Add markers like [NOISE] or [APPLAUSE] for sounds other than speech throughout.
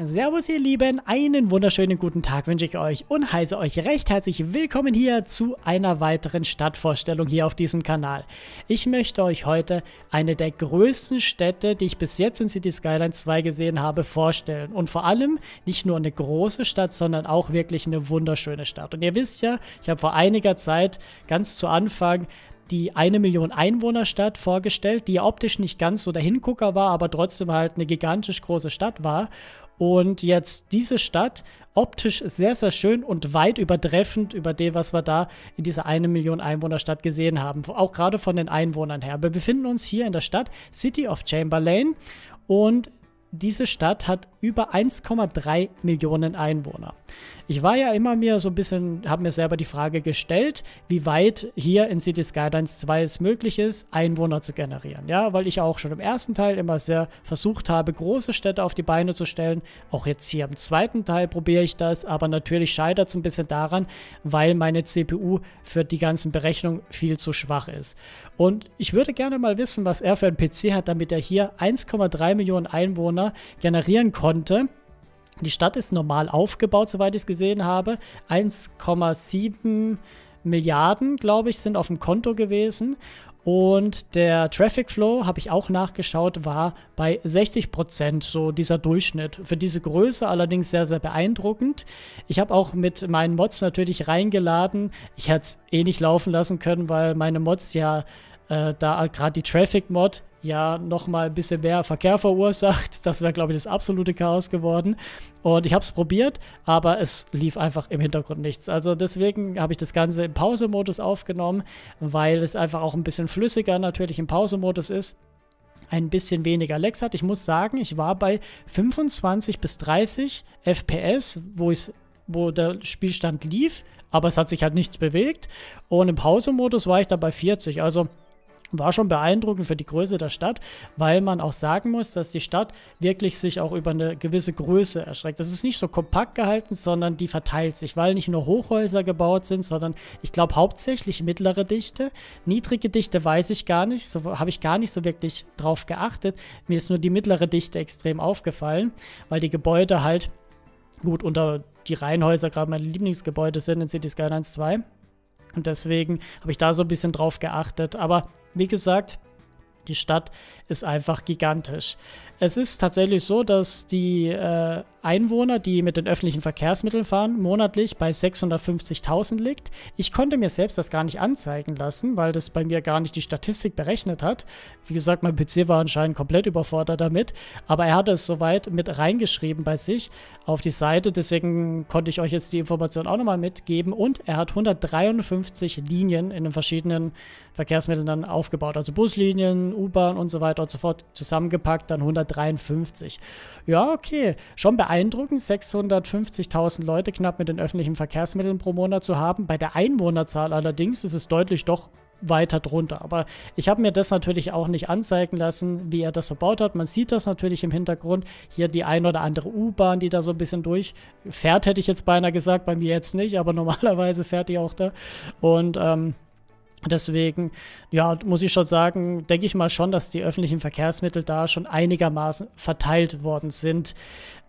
Servus ihr Lieben, einen wunderschönen guten Tag wünsche ich euch und heiße euch recht herzlich willkommen hier zu einer weiteren Stadtvorstellung hier auf diesem Kanal. Ich möchte euch heute eine der größten Städte, die ich bis jetzt in City Skylines 2 gesehen habe, vorstellen. Und vor allem nicht nur eine große Stadt, sondern auch wirklich eine wunderschöne Stadt. Und ihr wisst ja, ich habe vor einiger Zeit, ganz zu Anfang, die eine Million Einwohner Stadt vorgestellt, die optisch nicht ganz so der Hingucker war, aber trotzdem halt eine gigantisch große Stadt war. Und jetzt diese Stadt optisch sehr, sehr schön und weit übertreffend über dem, was wir da in dieser 1 Million Einwohnerstadt gesehen haben. Auch gerade von den Einwohnern her. Wir befinden uns hier in der Stadt City of Chamberlain und diese Stadt hat über 1,3 Millionen Einwohner. Ich war ja immer mir so ein bisschen, habe mir selber die Frage gestellt, wie weit hier in City Skylines 2 es möglich ist, Einwohner zu generieren. Ja, weil ich auch schon im ersten Teil immer sehr versucht habe, große Städte auf die Beine zu stellen. Auch jetzt hier im zweiten Teil probiere ich das, aber natürlich scheitert es ein bisschen daran, weil meine CPU für die ganzen Berechnungen viel zu schwach ist. Und ich würde gerne mal wissen, was er für einen PC hat, damit er hier 1,3 Millionen Einwohner Einwohner generieren konnte. Die Stadt ist normal aufgebaut, soweit ich es gesehen habe. 1,7 Milliarden, glaube ich, sind auf dem Konto gewesen. Und der Traffic Flow, habe ich auch nachgeschaut, war bei 60 Prozent, so dieser Durchschnitt. Für diese Größe allerdings sehr, sehr beeindruckend. Ich habe auch mit meinen Mods natürlich reingeladen. Ich hätte es eh nicht laufen lassen können, weil meine Mods ja äh, da gerade die Traffic Mod ja nochmal ein bisschen mehr Verkehr verursacht. [LAUGHS] Das wäre, glaube ich, das absolute Chaos geworden. Und ich habe es probiert, aber es lief einfach im Hintergrund nichts. Also deswegen habe ich das Ganze im Pause-Modus aufgenommen, weil es einfach auch ein bisschen flüssiger natürlich im Pause-Modus ist ein bisschen weniger Lex hat. Ich muss sagen, ich war bei 25 bis 30 FPS, wo wo der Spielstand lief, aber es hat sich halt nichts bewegt. Und im Pause-Modus war ich da bei 40. Also war schon beeindruckend für die Größe der Stadt, weil man auch sagen muss, dass die Stadt wirklich sich auch über eine gewisse Größe erschreckt. Das ist nicht so kompakt gehalten, sondern die verteilt sich, weil nicht nur Hochhäuser gebaut sind, sondern ich glaube hauptsächlich mittlere Dichte. Niedrige Dichte weiß ich gar nicht, so habe ich gar nicht so wirklich drauf geachtet. Mir ist nur die mittlere Dichte extrem aufgefallen, weil die Gebäude halt gut unter die Reihenhäuser gerade meine Lieblingsgebäude sind in City Skylines 2. Und deswegen habe ich da so ein bisschen drauf geachtet. Aber wie gesagt, die Stadt ist einfach gigantisch. Es ist tatsächlich so, dass die äh, Einwohner, die mit den öffentlichen Verkehrsmitteln fahren, monatlich bei 650.000 liegt. Ich konnte mir selbst das gar nicht anzeigen lassen, weil das bei mir gar nicht die Statistik berechnet hat. Wie gesagt, mein PC war anscheinend komplett überfordert damit, aber er hatte es soweit mit reingeschrieben bei sich auf die Seite, deswegen konnte ich euch jetzt die Information auch nochmal mitgeben und er hat 153 Linien in den verschiedenen Verkehrsmitteln dann aufgebaut, also Buslinien, U-Bahn und so weiter und so fort zusammengepackt, dann 153. Ja, okay, schon beeindruckend beeindruckend, 650.000 Leute knapp mit den öffentlichen Verkehrsmitteln pro Monat zu haben. Bei der Einwohnerzahl allerdings ist es deutlich doch weiter drunter. Aber ich habe mir das natürlich auch nicht anzeigen lassen, wie er das verbaut hat. Man sieht das natürlich im Hintergrund. Hier die ein oder andere U-Bahn, die da so ein bisschen durchfährt, hätte ich jetzt beinahe gesagt. Bei mir jetzt nicht, aber [LAUGHS] normalerweise fährt die auch da. Und ähm, Deswegen, ja, muss ich schon sagen, denke ich mal schon, dass die öffentlichen Verkehrsmittel da schon einigermaßen verteilt worden sind.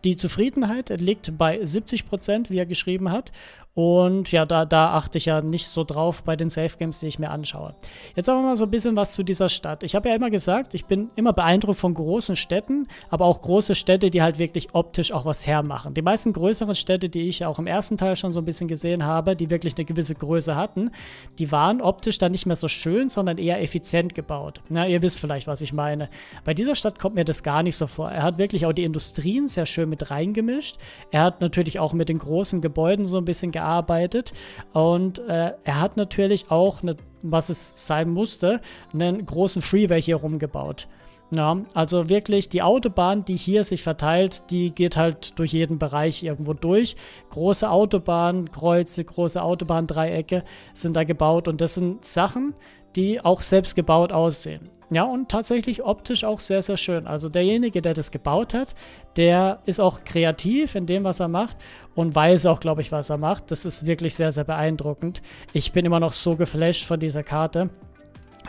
Die Zufriedenheit liegt bei 70 Prozent, wie er geschrieben hat. Und ja, da, da achte ich ja nicht so drauf bei den Safe Games, die ich mir anschaue. Jetzt aber mal so ein bisschen was zu dieser Stadt. Ich habe ja immer gesagt, ich bin immer beeindruckt von großen Städten, aber auch große Städte, die halt wirklich optisch auch was hermachen. Die meisten größeren Städte, die ich auch im ersten Teil schon so ein bisschen gesehen habe, die wirklich eine gewisse Größe hatten, die waren optisch dann nicht mehr so schön, sondern eher effizient gebaut. Na, ihr wisst vielleicht, was ich meine. Bei dieser Stadt kommt mir das gar nicht so vor. Er hat wirklich auch die Industrien sehr schön mit reingemischt. Er hat natürlich auch mit den großen Gebäuden so ein bisschen gearbeitet gearbeitet und äh, er hat natürlich auch, eine, was es sein musste, einen großen Freeway hier rumgebaut. Ja, also wirklich die Autobahn, die hier sich verteilt, die geht halt durch jeden Bereich irgendwo durch. Große Autobahnkreuze, große Autobahndreiecke sind da gebaut und das sind Sachen, die die auch selbst gebaut aussehen. Ja, und tatsächlich optisch auch sehr, sehr schön. Also derjenige, der das gebaut hat, der ist auch kreativ in dem, was er macht und weiß auch, glaube ich, was er macht. Das ist wirklich sehr, sehr beeindruckend. Ich bin immer noch so geflasht von dieser Karte.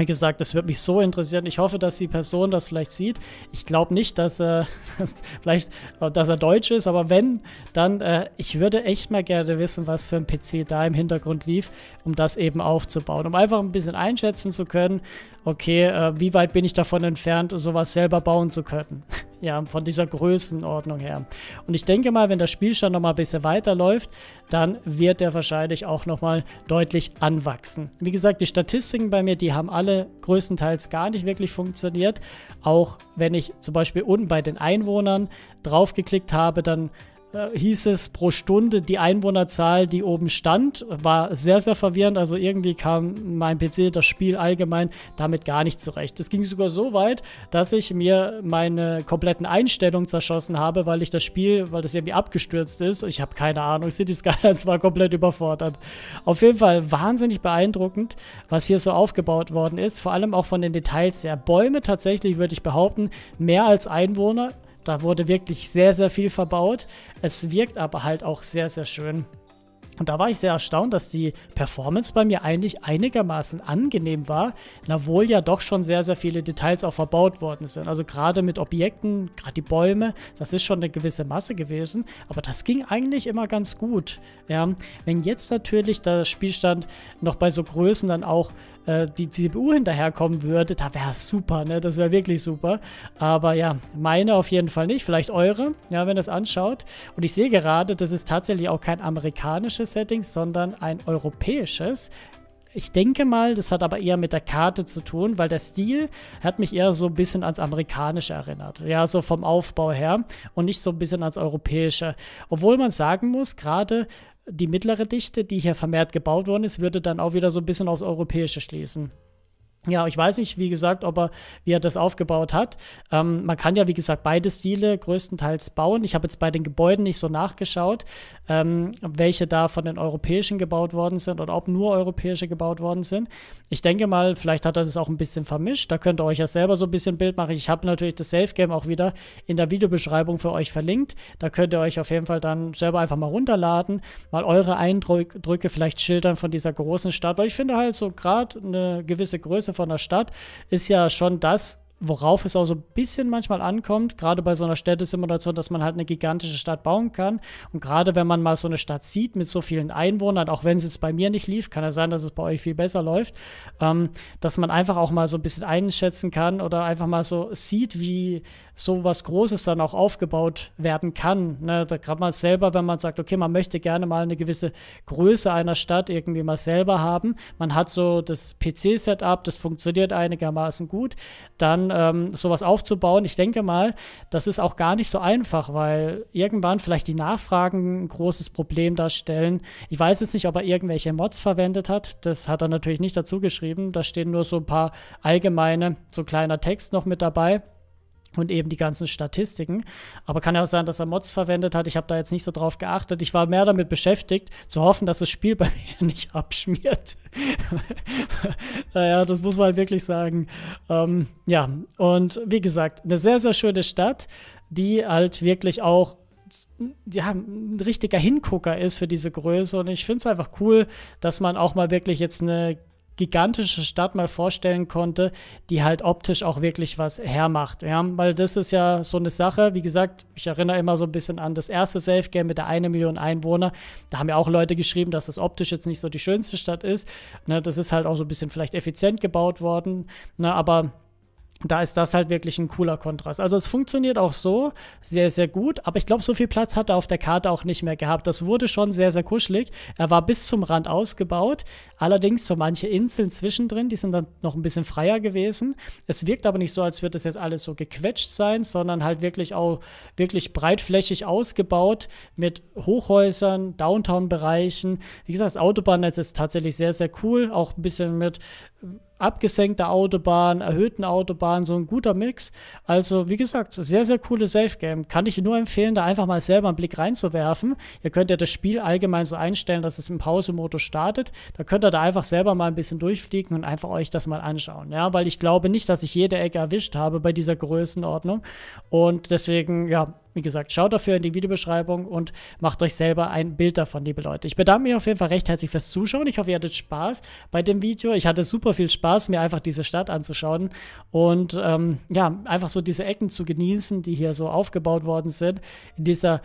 Wie gesagt, das wird mich so interessieren. Ich hoffe, dass die Person das vielleicht sieht. Ich glaube nicht, dass, äh, [LAUGHS] vielleicht, äh, dass er Deutsch ist, aber wenn, dann äh, ich würde echt mal gerne wissen, was für ein PC da im Hintergrund lief, um das eben aufzubauen, um einfach ein bisschen einschätzen zu können, okay, äh, wie weit bin ich davon entfernt, sowas selber bauen zu können. [LAUGHS] ja, von dieser Größenordnung her. Und ich denke mal, wenn der Spielstand nochmal ein bisschen weiterläuft, dann wird er wahrscheinlich auch nochmal deutlich anwachsen. Wie gesagt, die Statistiken bei mir, die haben alle größtenteils gar nicht wirklich funktioniert. Auch wenn ich zum Beispiel unten bei den Einwohnern draufgeklickt habe, dann äh, hieß es pro Stunde die Einwohnerzahl, die oben stand. War sehr, sehr verwirrend. Also irgendwie kam mein PC, das Spiel allgemein, damit gar nicht zurecht. Es ging sogar so weit, dass ich mir meine kompletten Einstellungen zerschossen habe, weil ich das Spiel, weil das irgendwie abgestürzt ist. Ich habe keine Ahnung. [LAUGHS] City Skylines war komplett überfordert. Auf jeden Fall wahnsinnig beeindruckend, was hier so aufgebaut worden ist. Vor allem auch von den Details her. Bäume tatsächlich, würde ich behaupten, mehr als Einwohner da wurde wirklich sehr, sehr viel verbaut. Es wirkt aber halt auch sehr, sehr schön. Und da war ich sehr erstaunt, dass die Performance bei mir eigentlich einigermaßen angenehm war, obwohl ja doch schon sehr, sehr viele Details auch verbaut worden sind. Also gerade mit Objekten, gerade die Bäume, das ist schon eine gewisse Masse gewesen, aber das ging eigentlich immer ganz gut. Ja. Wenn jetzt natürlich der Spielstand noch bei so Größen dann auch äh, die CPU hinterherkommen würde, da wäre es super, ne? Das wäre wirklich super. Aber ja, meine auf jeden Fall nicht, vielleicht eure, ja, wenn ihr es anschaut. Und ich sehe gerade, das ist tatsächlich auch kein amerikanisches Setting, sondern ein europäisches. Ich denke mal, das hat aber eher mit der Karte zu tun, weil der Stil hat mich eher so ein bisschen ans Amerikanische erinnert. Ja, so vom Aufbau her und nicht so ein bisschen ans Europäische. Obwohl man sagen muss, gerade die mittlere Dichte, die hier vermehrt gebaut worden ist, würde dann auch wieder so ein bisschen aufs Europäische schließen. Ja, ich weiß nicht, wie gesagt, ob er, wie er das aufgebaut hat. Ähm, man kann ja, wie gesagt, beide Stile größtenteils bauen. Ich habe jetzt bei den Gebäuden nicht so nachgeschaut, ähm, welche da von den europäischen gebaut worden sind oder ob nur europäische gebaut worden sind. Ich denke mal, vielleicht hat er das auch ein bisschen vermischt. Da könnt ihr euch ja selber so ein bisschen ein Bild machen. Ich habe natürlich das Safe Game auch wieder in der Videobeschreibung für euch verlinkt. Da könnt ihr euch auf jeden Fall dann selber einfach mal runterladen, mal eure Eindrücke vielleicht schildern von dieser großen Stadt, weil ich finde halt so gerade eine gewisse Größe Größe von der Stadt, ist ja schon das, worauf es auch so ein bisschen manchmal ankommt, gerade bei so einer Städtesimulation, dass man halt eine gigantische Stadt bauen kann. Und gerade wenn man mal so eine Stadt sieht mit so vielen Einwohnern, auch wenn es jetzt bei mir nicht lief, kann ja sein, dass es bei euch viel besser läuft, ähm, dass man einfach auch mal so ein bisschen einschätzen kann oder einfach mal so sieht, wie so was Großes dann auch aufgebaut werden kann. Ne? Da kann man selber, wenn man sagt, okay, man möchte gerne mal eine gewisse Größe einer Stadt irgendwie mal selber haben. Man hat so das PC-Setup, das funktioniert einigermaßen gut. Dann ähm, sowas aufzubauen. Ich denke mal, das ist auch gar nicht so einfach, weil irgendwann vielleicht die Nachfragen ein großes Problem darstellen. Ich weiß jetzt nicht, ob er irgendwelche Mods verwendet hat. Das hat er natürlich nicht dazu geschrieben. Da stehen nur so ein paar allgemeine, so kleiner Text noch mit dabei und eben die ganzen Statistiken. Aber kann ja auch sein, dass er Mods verwendet hat. Ich habe da jetzt nicht so drauf geachtet. Ich war mehr damit beschäftigt, zu hoffen, dass das Spiel [LAUGHS] bei mir nicht abschmiert. [LAUGHS] naja, das muss man halt wirklich sagen. Ähm, ja, und wie gesagt, eine sehr, sehr schöne Stadt, die halt wirklich auch ja, ein richtiger Hingucker ist für diese Größe. Und ich finde es einfach cool, dass man auch mal wirklich jetzt eine gigantische Stadt mal vorstellen konnte, die halt optisch auch wirklich was hermacht. Ja? Weil das ist ja so eine Sache, wie gesagt, ich erinnere immer so ein bisschen an das erste Safe-Game mit der eine Million Einwohner. Da haben ja auch Leute geschrieben, dass es das optisch jetzt nicht so die schönste Stadt ist. Ne? Das ist halt auch so ein bisschen vielleicht effizient gebaut worden. Ne? Aber da ist das halt wirklich ein cooler Kontrast. Also es funktioniert auch so sehr, sehr gut, aber ich glaube, so viel Platz hat er auf der Karte auch nicht mehr gehabt. Das wurde schon sehr, sehr kuschelig. Er war bis zum Rand ausgebaut, allerdings so manche Inseln zwischendrin, die sind dann noch ein bisschen freier gewesen. Es wirkt aber nicht so, als würde das jetzt alles so gequetscht sein, sondern halt wirklich auch wirklich breitflächig ausgebaut mit Hochhäusern, Downtown-Bereichen. Wie gesagt, das Autobahnnetz ist tatsächlich sehr, sehr cool, auch ein bisschen mit abgesenkter Autobahn, erhöhten Autobahn, so ein guter Mix. Also wie gesagt, sehr, sehr coole Safe-Game. Kann ich nur empfehlen, da einfach mal selber einen Blick reinzuwerfen. Ihr könnt ja das Spiel allgemein so einstellen, dass es im Pause-Modus startet. Da könnt ihr da einfach selber mal ein bisschen durchfliegen und einfach euch das mal anschauen. Ja, weil ich glaube nicht, dass ich jede Ecke erwischt habe bei dieser Größenordnung. Und deswegen, ja, wie gesagt, schaut dafür in die Videobeschreibung und macht euch selber ein Bild davon, liebe Leute. Ich bedanke mich auf jeden Fall recht herzlich fürs Zuschauen. Ich hoffe, ihr hattet Spaß bei dem Video. Ich hatte super viel Spaß, mir einfach diese Stadt anzuschauen und ähm, ja, einfach so diese Ecken zu genießen, die hier so aufgebaut worden sind. In dieser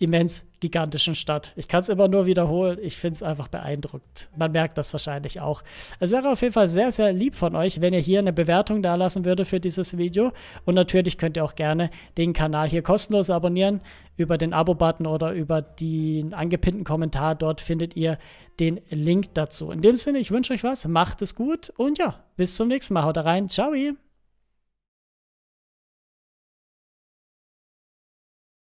immens gigantischen Stadt. Ich kann es immer nur wiederholen. Ich finde es einfach beeindruckend. Man merkt das wahrscheinlich auch. Es wäre auf jeden Fall sehr, sehr lieb von euch, wenn ihr hier eine Bewertung da lassen würde für dieses Video. Und natürlich könnt ihr auch gerne den Kanal hier kostenlos abonnieren. Über den Abo-Button oder über den angepinnten Kommentar. Dort findet ihr den Link dazu. In dem Sinne, ich wünsche euch was. Macht es gut. Und ja, bis zum nächsten Mal. Haut rein. Ciao.